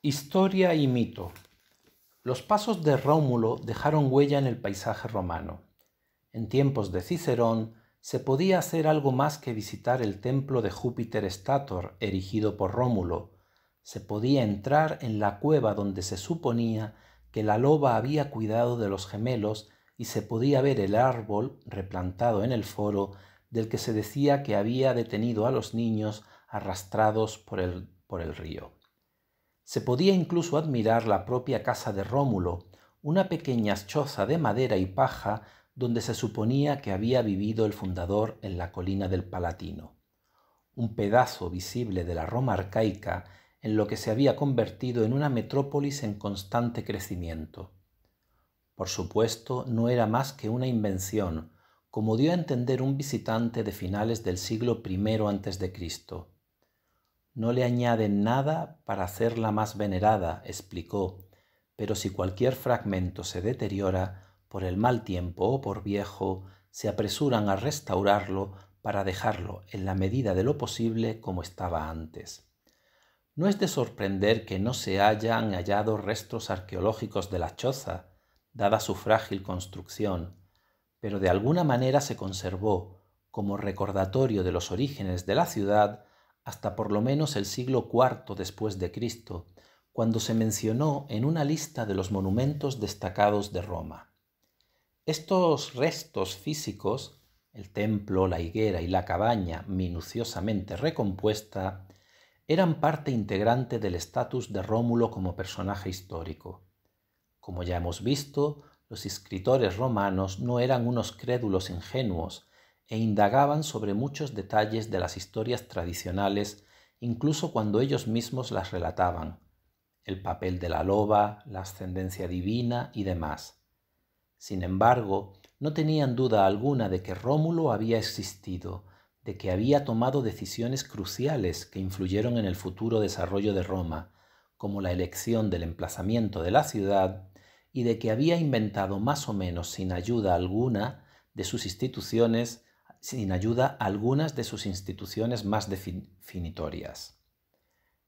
Historia y mito. Los pasos de Rómulo dejaron huella en el paisaje romano. En tiempos de Cicerón se podía hacer algo más que visitar el templo de Júpiter Stator erigido por Rómulo. Se podía entrar en la cueva donde se suponía que la loba había cuidado de los gemelos y se podía ver el árbol replantado en el foro del que se decía que había detenido a los niños arrastrados por el río. Se podía incluso admirar la propia casa de Rómulo, una pequeña choza de madera y paja donde se suponía que había vivido el fundador en la colina del Palatino, un pedazo visible de la Roma arcaica en lo que se había convertido en una metrópolis en constante crecimiento. Por supuesto, no era más que una invención, como dio a entender un visitante de finales del siglo I a.C no le añaden nada para hacerla más venerada, explicó, pero si cualquier fragmento se deteriora por el mal tiempo o por viejo, se apresuran a restaurarlo para dejarlo en la medida de lo posible como estaba antes. No es de sorprender que no se hayan hallado restos arqueológicos de la choza, dada su frágil construcción, pero de alguna manera se conservó, como recordatorio de los orígenes de la ciudad, hasta por lo menos el siglo IV después de Cristo, cuando se mencionó en una lista de los monumentos destacados de Roma. Estos restos físicos, el templo, la higuera y la cabaña minuciosamente recompuesta, eran parte integrante del estatus de Rómulo como personaje histórico. Como ya hemos visto, los escritores romanos no eran unos crédulos ingenuos, e indagaban sobre muchos detalles de las historias tradicionales, incluso cuando ellos mismos las relataban, el papel de la loba, la ascendencia divina y demás. Sin embargo, no tenían duda alguna de que Rómulo había existido, de que había tomado decisiones cruciales que influyeron en el futuro desarrollo de Roma, como la elección del emplazamiento de la ciudad, y de que había inventado más o menos sin ayuda alguna de sus instituciones sin ayuda algunas de sus instituciones más definitorias.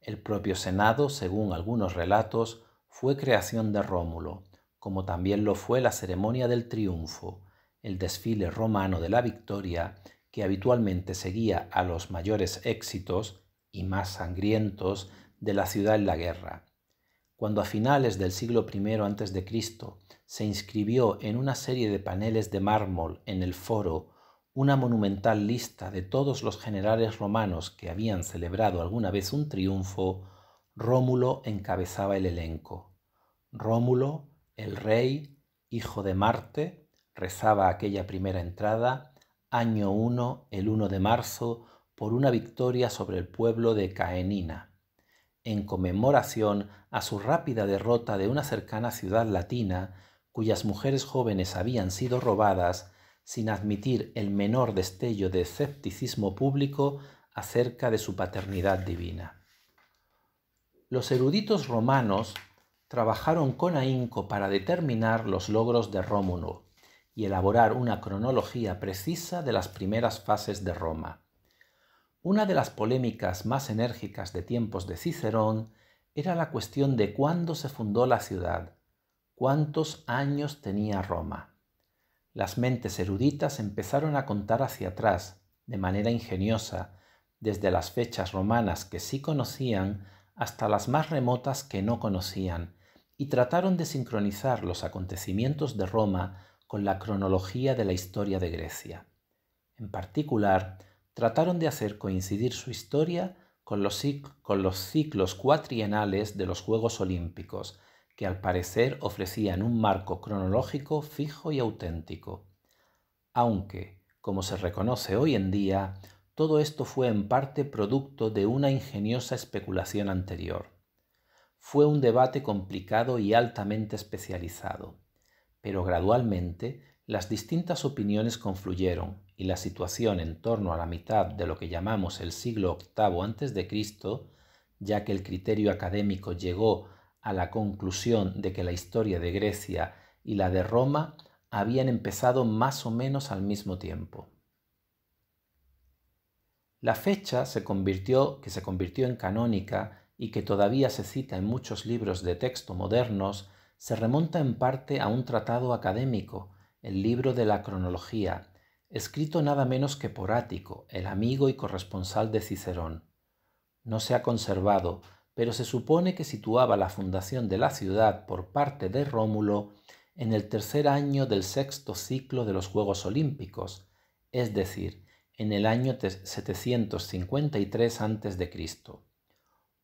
El propio Senado, según algunos relatos, fue creación de Rómulo, como también lo fue la ceremonia del triunfo, el desfile romano de la victoria que habitualmente seguía a los mayores éxitos y más sangrientos de la ciudad en la guerra. Cuando a finales del siglo I a.C. se inscribió en una serie de paneles de mármol en el foro una monumental lista de todos los generales romanos que habían celebrado alguna vez un triunfo, Rómulo encabezaba el elenco. Rómulo, el rey, hijo de Marte, rezaba aquella primera entrada, año 1, el 1 de marzo, por una victoria sobre el pueblo de Caenina, en conmemoración a su rápida derrota de una cercana ciudad latina, cuyas mujeres jóvenes habían sido robadas sin admitir el menor destello de escepticismo público acerca de su paternidad divina. Los eruditos romanos trabajaron con ahínco para determinar los logros de Rómulo y elaborar una cronología precisa de las primeras fases de Roma. Una de las polémicas más enérgicas de tiempos de Cicerón era la cuestión de cuándo se fundó la ciudad, cuántos años tenía Roma. Las mentes eruditas empezaron a contar hacia atrás, de manera ingeniosa, desde las fechas romanas que sí conocían hasta las más remotas que no conocían, y trataron de sincronizar los acontecimientos de Roma con la cronología de la historia de Grecia. En particular, trataron de hacer coincidir su historia con los, ciclos cuatrienales de los Juegos Olímpicos, que al parecer ofrecían un marco cronológico fijo y auténtico. Aunque, como se reconoce hoy en día, todo esto fue en parte producto de una ingeniosa especulación anterior. Fue un debate complicado y altamente especializado, pero gradualmente las distintas opiniones confluyeron y la situación en torno a la mitad de lo que llamamos el siglo VIII a.C., ya que el criterio académico llegó a la conclusión de que la historia de Grecia y la de Roma habían empezado más o menos al mismo tiempo. La fecha se convirtió, que se convirtió en canónica y que todavía se cita en muchos libros de texto modernos, se remonta en parte a un tratado académico, el libro de la cronología, escrito nada menos que por Ático, el amigo y corresponsal de Cicerón. No se ha conservado, pero se supone que situaba la fundación de la ciudad por parte de Rómulo en el tercer año del sexto ciclo de los Juegos Olímpicos, es decir, en el año 753 a.C.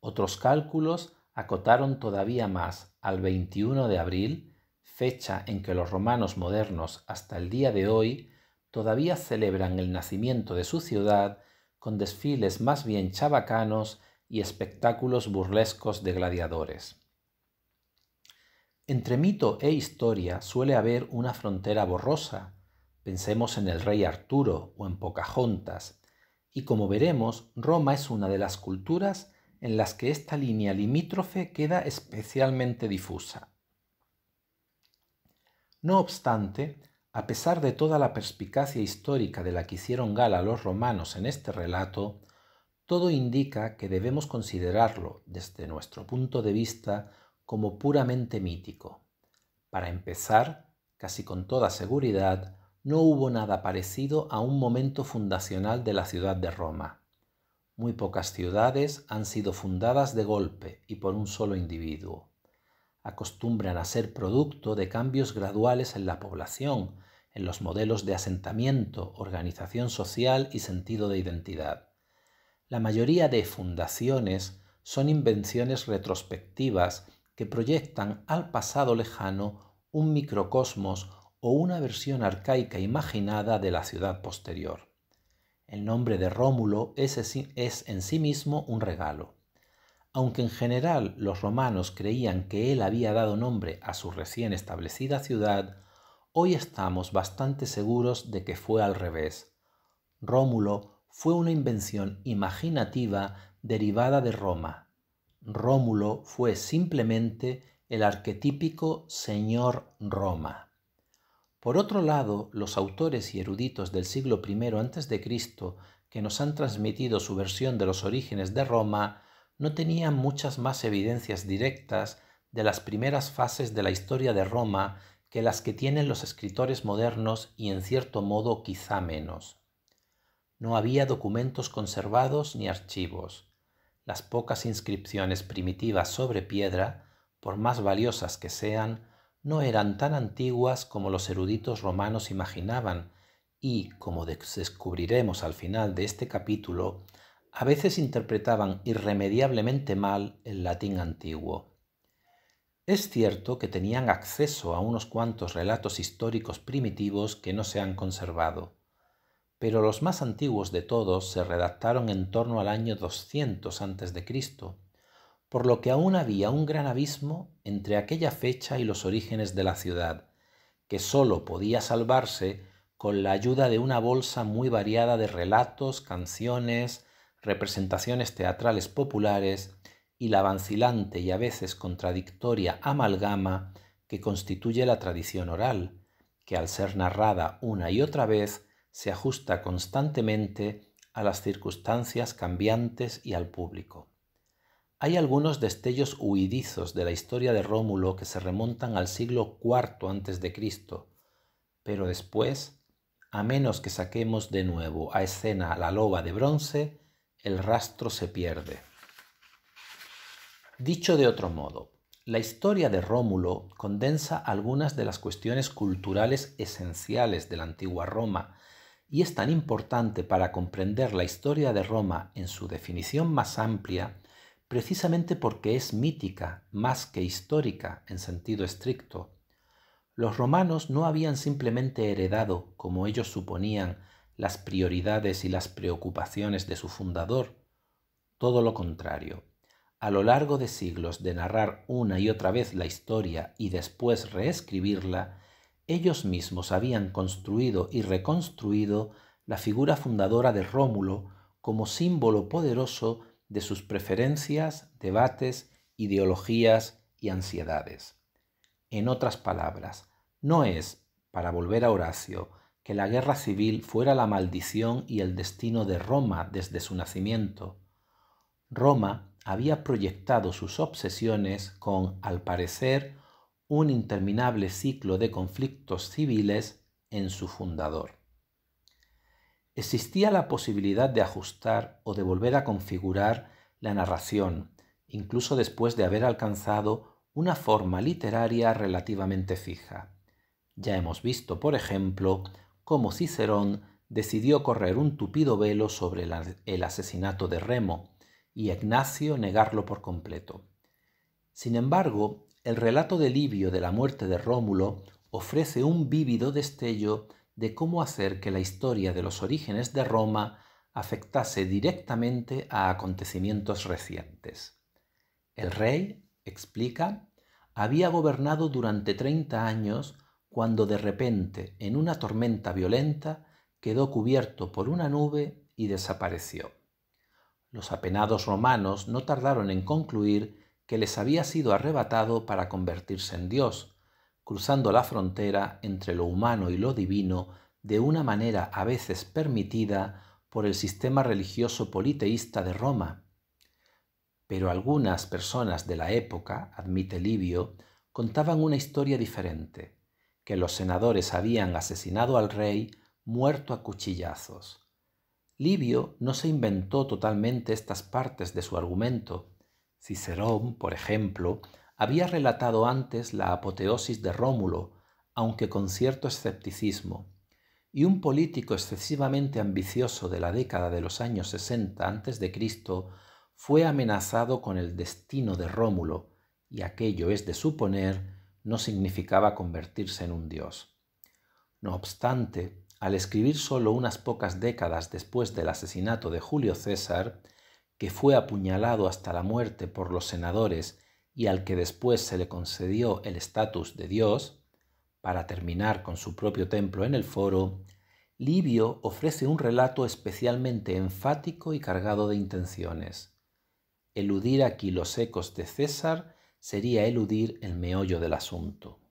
Otros cálculos acotaron todavía más al 21 de abril, fecha en que los romanos modernos hasta el día de hoy todavía celebran el nacimiento de su ciudad con desfiles más bien chabacanos y espectáculos burlescos de gladiadores. Entre mito e historia suele haber una frontera borrosa. Pensemos en el rey Arturo o en Pocahontas. Y como veremos, Roma es una de las culturas en las que esta línea limítrofe queda especialmente difusa. No obstante, a pesar de toda la perspicacia histórica de la que hicieron gala los romanos en este relato, todo indica que debemos considerarlo desde nuestro punto de vista como puramente mítico. Para empezar, casi con toda seguridad, no hubo nada parecido a un momento fundacional de la ciudad de Roma. Muy pocas ciudades han sido fundadas de golpe y por un solo individuo. Acostumbran a ser producto de cambios graduales en la población, en los modelos de asentamiento, organización social y sentido de identidad. La mayoría de fundaciones son invenciones retrospectivas que proyectan al pasado lejano un microcosmos o una versión arcaica imaginada de la ciudad posterior. El nombre de Rómulo es, en sí mismo un regalo. Aunque en general los romanos creían que él había dado nombre a su recién establecida ciudad, hoy estamos bastante seguros de que fue al revés. Rómulo fue una invención imaginativa derivada de Roma. Rómulo fue simplemente el arquetípico señor Roma. Por otro lado, los autores y eruditos del siglo I a.C. que nos han transmitido su versión de los orígenes de Roma no tenían muchas más evidencias directas de las primeras fases de la historia de Roma que las que tienen los escritores modernos y en cierto modo quizá menos. No había documentos conservados ni archivos. Las pocas inscripciones primitivas sobre piedra, por más valiosas que sean, no eran tan antiguas como los eruditos romanos imaginaban y, como descubriremos al final de este capítulo, a veces interpretaban irremediablemente mal el latín antiguo. Es cierto que tenían acceso a unos cuantos relatos históricos primitivos que no se han conservado pero los más antiguos de todos se redactaron en torno al año 200 a.C., por lo que aún había un gran abismo entre aquella fecha y los orígenes de la ciudad, que sólo podía salvarse con la ayuda de una bolsa muy variada de relatos, canciones, representaciones teatrales populares y la vacilante y a veces contradictoria amalgama que constituye la tradición oral, que al ser narrada una y otra vez se ajusta constantemente a las circunstancias cambiantes y al público. Hay algunos destellos huidizos de la historia de Rómulo que se remontan al siglo IV a.C., pero después, a menos que saquemos de nuevo a escena la loba de bronce, el rastro se pierde. Dicho de otro modo, la historia de Rómulo condensa algunas de las cuestiones culturales esenciales de la antigua Roma y es tan importante para comprender la historia de Roma en su definición más amplia precisamente porque es mítica más que histórica en sentido estricto. Los romanos no habían simplemente heredado, como ellos suponían, las prioridades y las preocupaciones de su fundador. Todo lo contrario. A lo largo de siglos de narrar una y otra vez la historia y después reescribirla, ellos mismos habían construido y reconstruido la figura fundadora de Rómulo como símbolo poderoso de sus preferencias, debates, ideologías y ansiedades. En otras palabras, no es, para volver a Horacio, que la guerra civil fuera la maldición y el destino de Roma desde su nacimiento. Roma había proyectado sus obsesiones con, al parecer, un interminable ciclo de conflictos civiles en su fundador. Existía la posibilidad de ajustar o de volver a configurar la narración, incluso después de haber alcanzado una forma literaria relativamente fija. Ya hemos visto, por ejemplo, cómo Cicerón decidió correr un tupido velo sobre el asesinato de Remo y Ignacio negarlo por completo. Sin embargo, el relato de Livio de la muerte de Rómulo ofrece un vívido destello de cómo hacer que la historia de los orígenes de Roma afectase directamente a acontecimientos recientes. El rey, explica, había gobernado durante 30 años cuando de repente, en una tormenta violenta, quedó cubierto por una nube y desapareció. Los apenados romanos no tardaron en concluir que les había sido arrebatado para convertirse en Dios, cruzando la frontera entre lo humano y lo divino de una manera a veces permitida por el sistema religioso politeísta de Roma. Pero algunas personas de la época, admite Livio, contaban una historia diferente, que los senadores habían asesinado al rey muerto a cuchillazos. Livio no se inventó totalmente estas partes de su argumento, Cicerón, por ejemplo, había relatado antes la apoteosis de Rómulo, aunque con cierto escepticismo, y un político excesivamente ambicioso de la década de los años 60 a.C. fue amenazado con el destino de Rómulo, y aquello es de suponer no significaba convertirse en un dios. No obstante, al escribir solo unas pocas décadas después del asesinato de Julio César, que fue apuñalado hasta la muerte por los senadores y al que después se le concedió el estatus de dios, para terminar con su propio templo en el foro, Livio ofrece un relato especialmente enfático y cargado de intenciones. Eludir aquí los ecos de César sería eludir el meollo del asunto.